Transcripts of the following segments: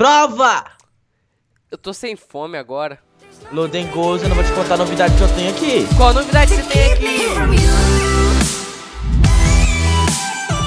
Prova! Eu tô sem fome agora. Lodengoso, eu não vou te contar a novidade que eu tenho aqui. Qual novidade que você tem aqui?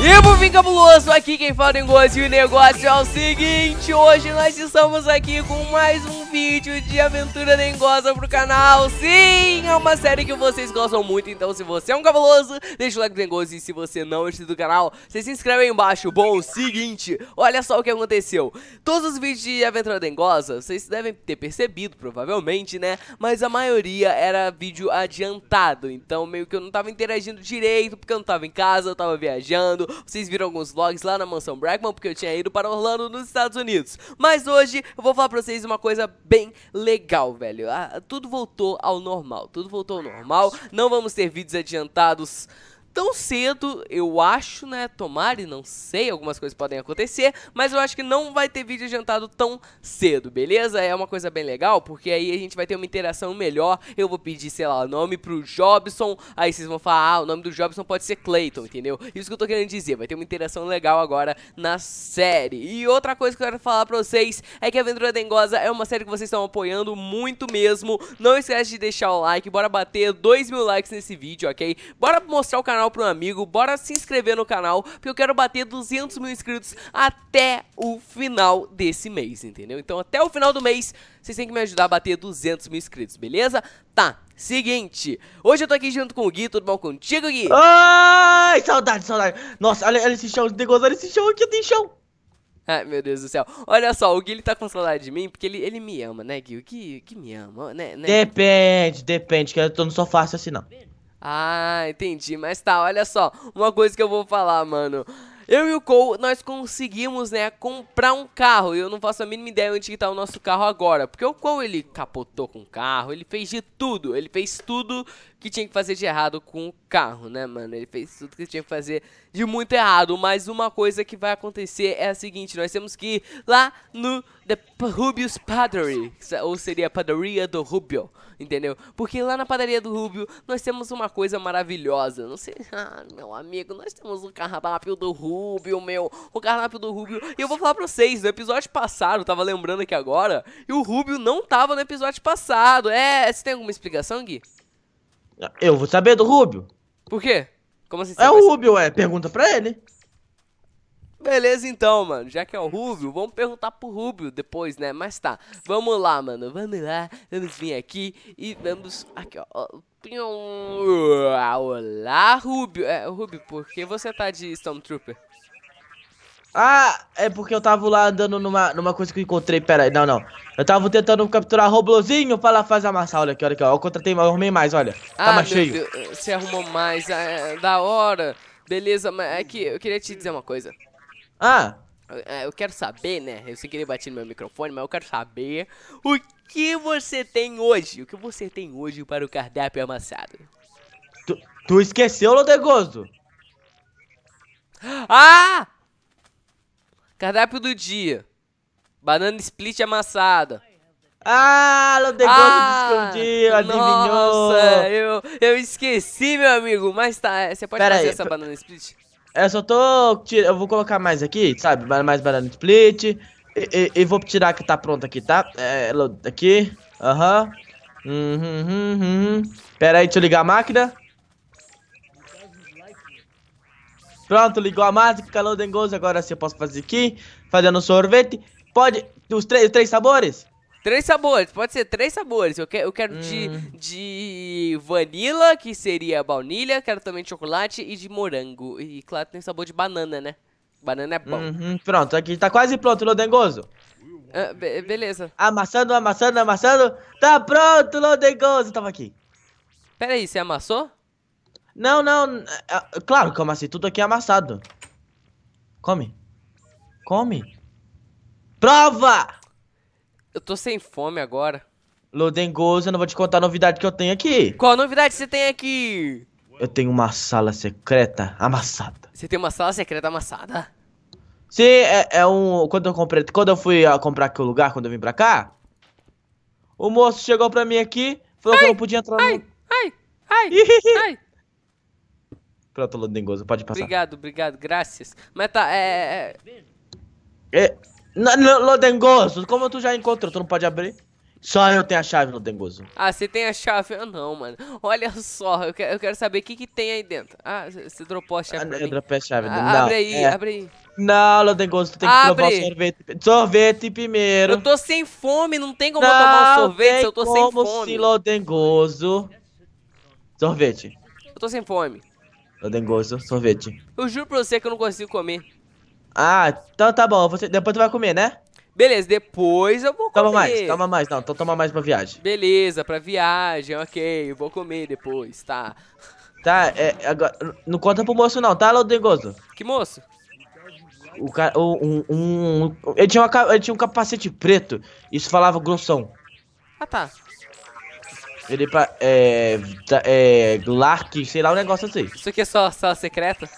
E fim, cabuloso, aqui quem fala em gosto e o negócio é o seguinte Hoje nós estamos aqui com mais um vídeo de aventura dengosa pro canal Sim, é uma série que vocês gostam muito, então se você é um cabuloso Deixa o like dengoso e se você não é inscrito do canal Você se inscreve aí embaixo Bom, seguinte, olha só o que aconteceu Todos os vídeos de aventura dengosa, vocês devem ter percebido provavelmente, né Mas a maioria era vídeo adiantado Então meio que eu não tava interagindo direito porque eu não tava em casa, eu tava viajando vocês viram alguns vlogs lá na mansão Bragman, porque eu tinha ido para Orlando, nos Estados Unidos. Mas hoje eu vou falar pra vocês uma coisa bem legal, velho. Ah, tudo voltou ao normal, tudo voltou ao normal. Não vamos ter vídeos adiantados tão cedo, eu acho, né? Tomara e não sei, algumas coisas podem acontecer, mas eu acho que não vai ter vídeo adiantado tão cedo, beleza? É uma coisa bem legal, porque aí a gente vai ter uma interação melhor. Eu vou pedir, sei lá, o nome pro Jobson, aí vocês vão falar, ah, o nome do Jobson pode ser Clayton, entendeu? Isso que eu tô querendo dizer, vai ter uma interação legal agora na série. E outra coisa que eu quero falar pra vocês é que a Aventura Dengosa é uma série que vocês estão apoiando muito mesmo. Não esquece de deixar o like, bora bater 2 mil likes nesse vídeo, ok? Bora mostrar o canal canal um amigo, bora se inscrever no canal, porque eu quero bater 200 mil inscritos até o final desse mês, entendeu? Então até o final do mês, vocês têm que me ajudar a bater 200 mil inscritos, beleza? Tá, seguinte, hoje eu tô aqui junto com o Gui, tudo bom contigo, Gui? Ai, saudade, saudade. Nossa, olha, olha esse chão, negócio, olha esse chão aqui, tem chão. Ai, meu Deus do céu. Olha só, o Gui ele tá com saudade de mim porque ele, ele me ama, né, Gui? O Gui, Gui me ama, né, né? Depende, depende, que eu tô, não só fácil assim, não. Ah, entendi. Mas tá, olha só. Uma coisa que eu vou falar, mano. Eu e o Cole, nós conseguimos, né, comprar um carro. Eu não faço a mínima ideia onde que tá o nosso carro agora. Porque o Cole, ele capotou com o carro, ele fez de tudo. Ele fez tudo que tinha que fazer de errado com o carro, né, mano? Ele fez tudo que tinha que fazer de muito errado. Mas uma coisa que vai acontecer é a seguinte: nós temos que ir lá no The Rubius Pottery, ou seria a padaria do Rubio, entendeu? Porque lá na padaria do Rubio nós temos uma coisa maravilhosa. Não sei, ah, meu amigo, nós temos o carnápio do Rubio, meu. O carnápio do Rubio. E eu vou falar pra vocês: no episódio passado, eu tava lembrando aqui agora, e o Rubio não tava no episódio passado. É, você tem alguma explicação, Gui? Eu vou saber do Rubio. Por quê? Como assim? É o Rubio, saber? é. Pergunta pra ele. Beleza então, mano. Já que é o Rubio, vamos perguntar pro Rubio depois, né? Mas tá. Vamos lá, mano. Vamos lá. Vamos vir aqui e vamos. Aqui, ó. Olá, Rubio. É, Rubio, por que você tá de Stormtrooper? Ah, é porque eu tava lá andando numa, numa coisa que eu encontrei. Pera aí, não, não. Eu tava tentando capturar Roblozinho pra lá fazer a massa. Olha aqui, olha aqui, ó. Eu contratei, eu arrumei mais, olha. Tá ah, tá mais cheio. você arrumou mais, é, da hora. Beleza, mas é que eu queria te dizer uma coisa. Ah. Eu, é, eu quero saber, né? Eu sei que ele bati no meu microfone, mas eu quero saber o que você tem hoje. O que você tem hoje para o cardápio amassado? Tu, tu esqueceu, Lodegoso? Ah! Cardápio do dia. Banana split amassada. Ah, não tem ah, adivinhou. Nossa, eu, eu esqueci, meu amigo. Mas tá, é, você pode Pera fazer aí, essa banana split? Eu só tô... Eu vou colocar mais aqui, sabe? Mais banana split. E, e, e vou tirar que tá pronto aqui, tá? É, aqui. Aham. Uhum. Uhum, uhum, uhum. Pera aí, deixa eu ligar a máquina. Pronto, ligou a massa, fica lodengoso. Agora se eu posso fazer aqui, fazendo sorvete. Pode, os três, três sabores? Três sabores, pode ser três sabores. Eu quero, eu quero hum. de, de vanilla, que seria baunilha, quero também de chocolate e de morango. E claro, tem sabor de banana, né? Banana é bom. Uhum, pronto, aqui tá quase pronto, Lodengoso. Ah, be beleza. Amassando, amassando, amassando. Tá pronto, Lodengoso. Tava aqui. Pera aí, você amassou? Não, não. É, é claro, eu assim? Tudo aqui é amassado. Come. Come. Prova! Eu tô sem fome agora. Lodengoso, eu não vou te contar a novidade que eu tenho aqui. Qual novidade você tem aqui? Eu tenho uma sala secreta amassada. Você tem uma sala secreta amassada? Sim, é, é um. Quando eu comprei. Quando eu fui a ah, comprar aqui o lugar, quando eu vim pra cá, o moço chegou pra mim aqui, falou ai, que eu não podia entrar ai, no. Ai, ai, ai, ai. Pronto, Lodingoso, pode passar. Obrigado, obrigado, graças. Mas tá, é. É. Lodengoso, é. é, como tu já encontrou, tu não pode abrir? Só eu tenho a chave, Lodengoso. Ah, você tem a chave? ah não, mano. Olha só, eu quero, eu quero saber o que, que tem aí dentro. Ah, você dropou a ah, chave. Ah, eu dropei a chave. Ah, não, abre aí, é. abre aí. Não, Lodengoso, tu tem que abre. provar o sorvete. Sorvete primeiro. Eu tô sem fome, não tem como não, eu tomar o sorvete eu tô sem fome. Como se, Lodengoso. Sorvete. Eu tô sem fome. Eu tenho gosto, sorvete. Eu juro pra você que eu não consigo comer. Ah, então tá bom, você, depois tu vai comer, né? Beleza, depois eu vou comer. Toma mais, toma mais, não, então toma mais pra viagem. Beleza, pra viagem, ok, eu vou comer depois, tá. Tá, é, agora, não conta pro moço não, tá, Lodengoso? Que moço? O cara, um, um, um ele, tinha uma, ele tinha um capacete preto, isso falava grossão. Ah, tá. Ele pra. É. É. Glark, sei lá, um negócio assim. Isso aqui é só, sala secreta?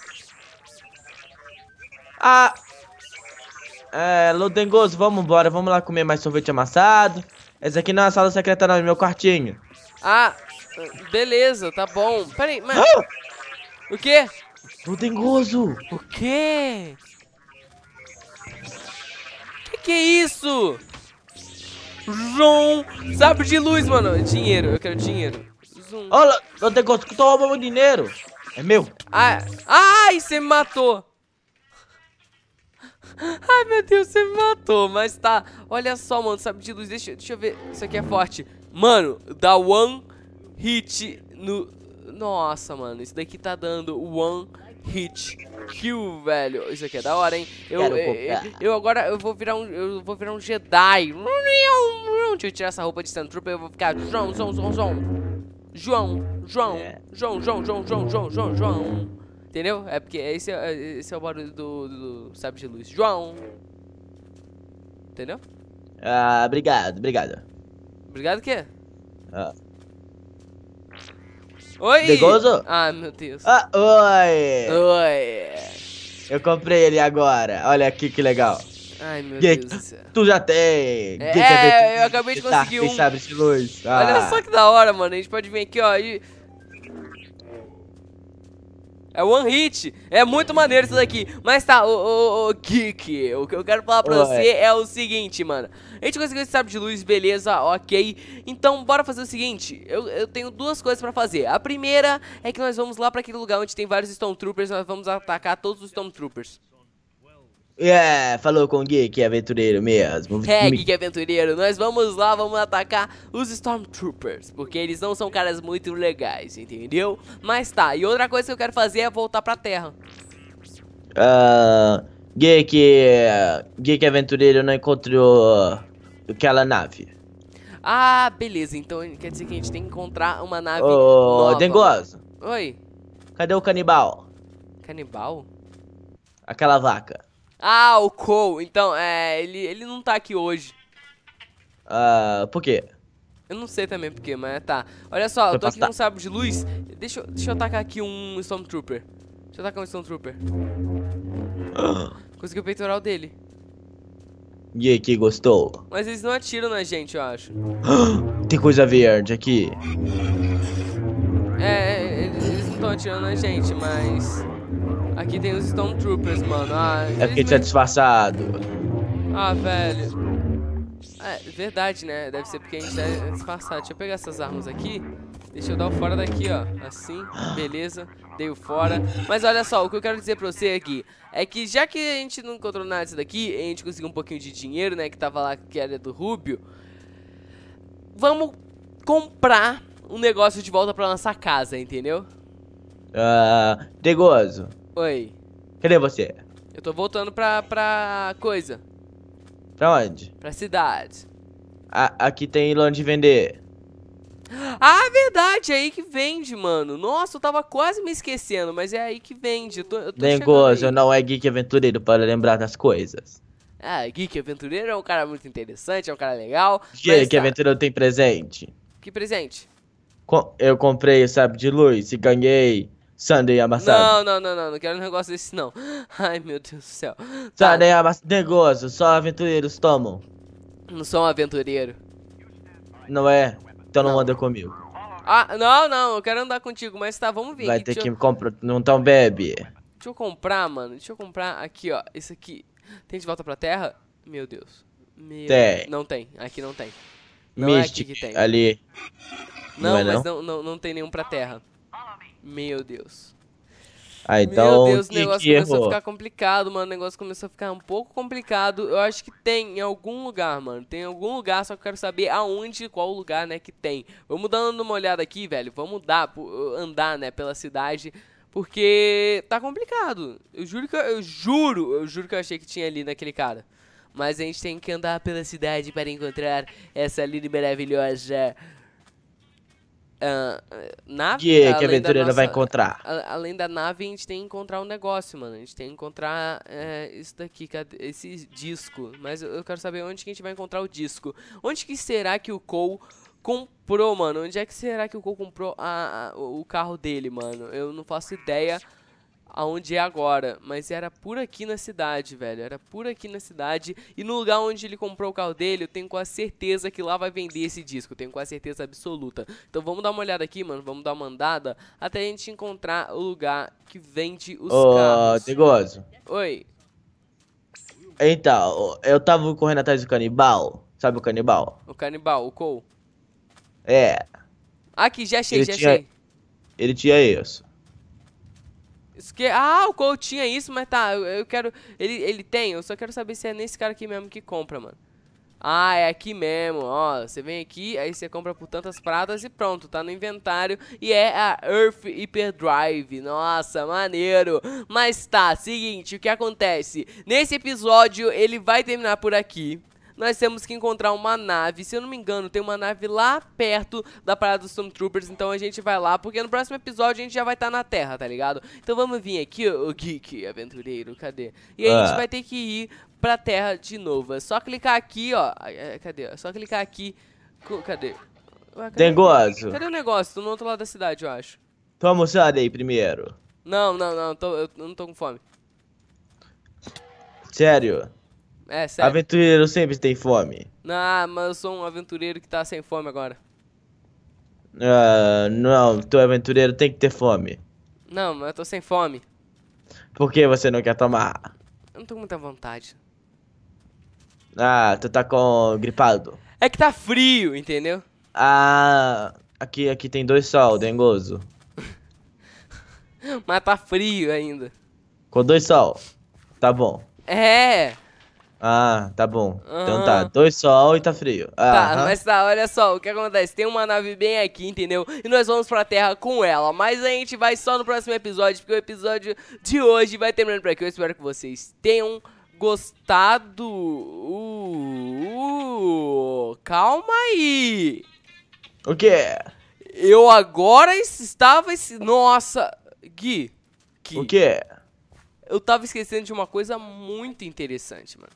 Ah. É, Lodengoso, vamos embora, vamos lá comer mais sorvete amassado. Essa aqui não é a sala secreta, não, é meu quartinho. Ah, beleza, tá bom. Pera aí, mas. Ah! O quê? Lodengoso! O quê? Que que é isso? Zum, sabe de luz, mano. Dinheiro, eu quero dinheiro. Zoom. Olha, eu tenho que tomar meu dinheiro. É meu. Ah, ai, você me matou. Ai, meu Deus, você me matou, mas tá. Olha só, mano, sabe de luz. Deixa, deixa eu ver. Isso aqui é forte. Mano, dá one hit no nossa, mano, isso daqui tá dando one hit kill, velho. Isso aqui é da hora, hein? Eu, é, eu, eu, agora eu vou virar um, eu vou virar um Jedi. Deixa eu tirar essa roupa de Sandtrooper, eu vou ficar João, João, João, João. João, João, é. João, João, João, João, João, João, João. Entendeu? É porque esse é, esse é o barulho do, do, do de luz. João. Entendeu? Ah, obrigado, obrigado. Obrigado o quê? Ah. Oi! Degozo? Ah, meu Deus. Ah, oi! Oi! Eu comprei ele agora. Olha aqui que legal. Ai, meu Deus do céu. Tu já tem! É, eu acabei de conseguir um. Sabe de luz. Ah. Olha só que da hora, mano. A gente pode vir aqui, ó. E é one hit. É muito maneiro isso daqui. Mas tá, o, o, o Geek, o que eu quero falar pra Ué. você é o seguinte, mano. A gente conseguiu esse sabre de luz, beleza, ok. Então, bora fazer o seguinte. Eu, eu tenho duas coisas pra fazer. A primeira é que nós vamos lá pra aquele lugar onde tem vários Stormtroopers. Nós vamos atacar todos os Stormtroopers. É, falou com o Geek é Aventureiro mesmo. É, Geek é Aventureiro, nós vamos lá, vamos atacar os Stormtroopers, porque eles não são caras muito legais, entendeu? Mas tá, e outra coisa que eu quero fazer é voltar pra Terra. uh, Geek, Geek Aventureiro não encontrou aquela nave. Ah, beleza, então quer dizer que a gente tem que encontrar uma nave Ô, oh, nova. Dengoso. Oi. Cadê o canibal? Canibal? Aquela vaca. Ah, o Cole. Então, é, ele, ele não tá aqui hoje. Ah, uh, por quê? Eu não sei também por quê, mas tá. Olha só, eu tô aqui com um sabre de luz. Deixa, deixa eu atacar aqui um Stormtrooper. Deixa eu atacar um Stormtrooper. Consegui o peitoral dele. E aí, que gostou? Mas eles não atiram na gente, eu acho. Tem coisa verde aqui. É, é eles não estão atirando na gente, mas... Aqui tem os Stormtroopers, mano. Ah, é porque tá disfarçado. Ah, velho. É, verdade, né? Deve ser porque a gente tá disfarçado. Deixa eu pegar essas armas aqui. Deixa eu dar o fora daqui, ó. Assim, beleza. Dei o fora. Mas olha só, o que eu quero dizer pra você aqui é que já que a gente não encontrou nada disso daqui, a gente conseguiu um pouquinho de dinheiro, né? Que tava lá, que era do Rubio. Vamos comprar um negócio de volta pra nossa casa, entendeu? Ah, uh, Oi. Cadê você? Eu tô voltando pra, pra coisa. Pra onde? Pra cidade. A, aqui tem onde vender. Ah, verdade, é aí que vende, mano. Nossa, eu tava quase me esquecendo, mas é aí que vende. Eu tô, eu tô Dengoso, não é geek aventureiro para lembrar das coisas. Ah, geek aventureiro é um cara muito interessante, é um cara legal. Geek tá... aventureiro tem presente. Que presente? Com... Eu comprei o sabre de luz e ganhei Sunday amassado. Não, não, não, não, não quero um negócio desse não. Ai, meu Deus do céu. Tá. Sunday amassado, negócio, só aventureiros tomam. Não sou um aventureiro. Não é? Então não, não anda comigo. Ah, não, não, eu quero andar contigo, mas tá, vamos ver. Vai aqui, ter que eu... comprar, não tão bebe. Deixa eu comprar, mano, deixa eu comprar aqui, ó, esse aqui. Tem de volta pra terra? Meu Deus. Meu... Tem. Não tem, aqui não tem. Não Mystic, é aqui que tem. ali. Não, não é mas não? Não, não, não tem nenhum pra terra. Meu Deus. Ah, então, Meu Deus, o negócio que começou errou? a ficar complicado, mano. O negócio começou a ficar um pouco complicado. Eu acho que tem em algum lugar, mano. Tem em algum lugar, só que eu quero saber aonde, qual lugar, né, que tem. Vamos dando uma olhada aqui, velho. Vamos dar, uh, andar, né, pela cidade. Porque tá complicado. Eu juro que eu, eu juro, eu juro que eu achei que tinha ali naquele cara. Mas a gente tem que andar pela cidade para encontrar essa linda e maravilhosa ah, nave. que a aventureira nossa, vai encontrar. A, além da nave, a gente tem que encontrar um negócio, mano. A gente tem que encontrar é, isso daqui, esse disco. Mas eu, quero saber onde que a gente vai encontrar o disco. Onde que será que o Cole comprou, mano? Onde é que será que o Cole comprou a, a, o carro dele, mano? Eu não faço ideia aonde é agora, mas era por aqui na cidade, velho. Era por aqui na cidade. E no lugar onde ele comprou o carro dele, eu tenho quase certeza que lá vai vender esse disco. Eu tenho quase certeza absoluta. Então vamos dar uma olhada aqui, mano. Vamos dar uma andada até a gente encontrar o lugar que vende os oh, carros. Ô, Negócio. Oi. Então, eu tava correndo atrás do canibal. Sabe o canibal? O canibal, o Cole. É. Aqui, já achei, ele já tinha, achei. Ele tinha isso. Que, ah, o Coutinho é isso, mas tá, eu quero. Ele, ele tem, eu só quero saber se é nesse cara aqui mesmo que compra, mano. Ah, é aqui mesmo, ó. Você vem aqui, aí você compra por tantas pratas e pronto, tá no inventário. E é a Earth Hyperdrive. Nossa, maneiro. Mas tá, seguinte, o que acontece? Nesse episódio ele vai terminar por aqui nós temos que encontrar uma nave. Se eu não me engano, tem uma nave lá perto da parada dos Stormtroopers, então a gente vai lá, porque no próximo episódio a gente já vai estar tá na Terra, tá ligado? Então vamos vir aqui, o Geek Aventureiro, cadê? E aí ah. a gente ah. vai ter que ir pra Terra de novo. É só clicar aqui, ó. Cadê? É só clicar aqui. Cadê? Ah, cadê? Negócio. Cadê o negócio? Tô no outro lado da cidade, eu acho. tô moçada aí primeiro. Não, não, não, tô, eu não tô com fome. Sério? É, sério. Aventureiro sempre tem fome. Ah, mas eu sou um aventureiro que tá sem fome agora. Ah, não, tu aventureiro tem que ter fome. Não, mas eu tô sem fome. Por que você não quer tomar? Eu não tô com muita vontade. Ah, tu tá com gripado. É que tá frio, entendeu? Ah, aqui, aqui tem dois sol, dengoso. mas tá frio ainda. Com dois sol, tá bom. É. Ah, tá bom. Uhum. Então tá, ah. dois sol e tá frio. Tá, uhum. mas tá, olha é só, o que acontece? Tem uma nave bem aqui, entendeu? E nós vamos pra Terra com ela. Mas a gente vai só no próximo episódio, porque o episódio de hoje vai terminando por aqui. Eu espero que vocês tenham gostado. Uh, uh, calma aí. O que? Eu agora estava. Nossa, Gui. Gui. O que? Eu tava esquecendo de uma coisa muito interessante, mano.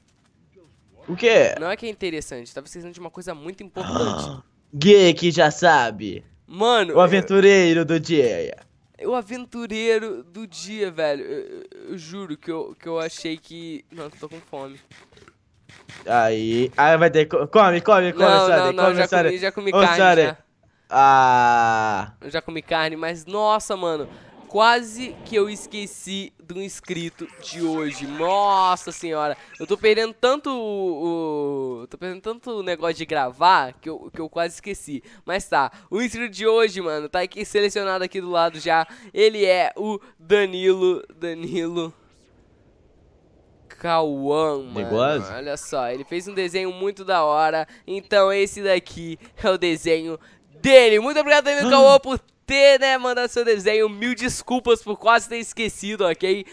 O quê? Não é que é interessante, tava tá esquecendo de uma coisa muito importante. Gay que já sabe. Mano. O aventureiro eu... do dia. É, o aventureiro do dia, velho. Eu, eu, eu, juro que eu, que eu achei que. Mano, tô com fome. Aí. Aí vai ter. Come, come, come, não, sorry, não, não, come, já sorry. comi, já comi oh, carne. Já. Ah. Eu já comi carne, mas nossa, mano. Quase que eu esqueci do inscrito de hoje. Nossa senhora. Eu tô perdendo tanto o, Tô perdendo tanto o negócio de gravar que eu, que eu quase esqueci. Mas tá. O inscrito de hoje, mano, tá aqui selecionado aqui do lado já. Ele é o Danilo. Danilo. Cauã, mano. Olha só, ele fez um desenho muito da hora. Então esse daqui é o desenho dele. Muito obrigado, Danilo ah. Cauã, por ter, né, seu desenho. Mil desculpas por quase ter esquecido, ok?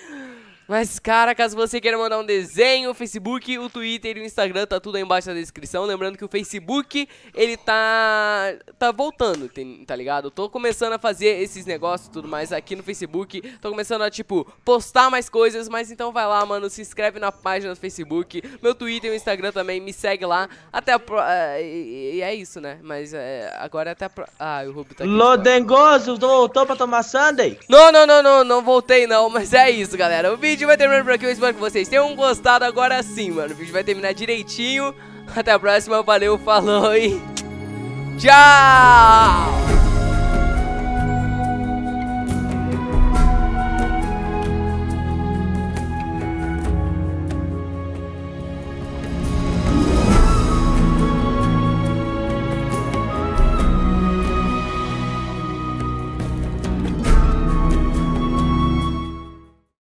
Mas, cara, caso você queira mandar um desenho, o Facebook, o Twitter e o Instagram tá tudo aí embaixo na descrição. Lembrando que o Facebook, ele tá. tá voltando, tá ligado? tô começando a fazer esses negócios e tudo mais aqui no Facebook. Tô começando a, tipo, postar mais coisas, mas então vai lá, mano, se inscreve na página do Facebook, meu Twitter e o Instagram também, me segue lá. Até a pro... É, e é isso, né? Mas é... agora é até a pro... Ah, o Rubi tá aqui. Lodengoso, voltou pra tomar Sunday? Não, não, não, não, não voltei não, mas é isso, galera. O vídeo vídeo vai terminando por aqui, eu espero que vocês tenham gostado agora sim, mano. O vídeo vai terminar direitinho. Até a próxima, valeu, falou e tchau!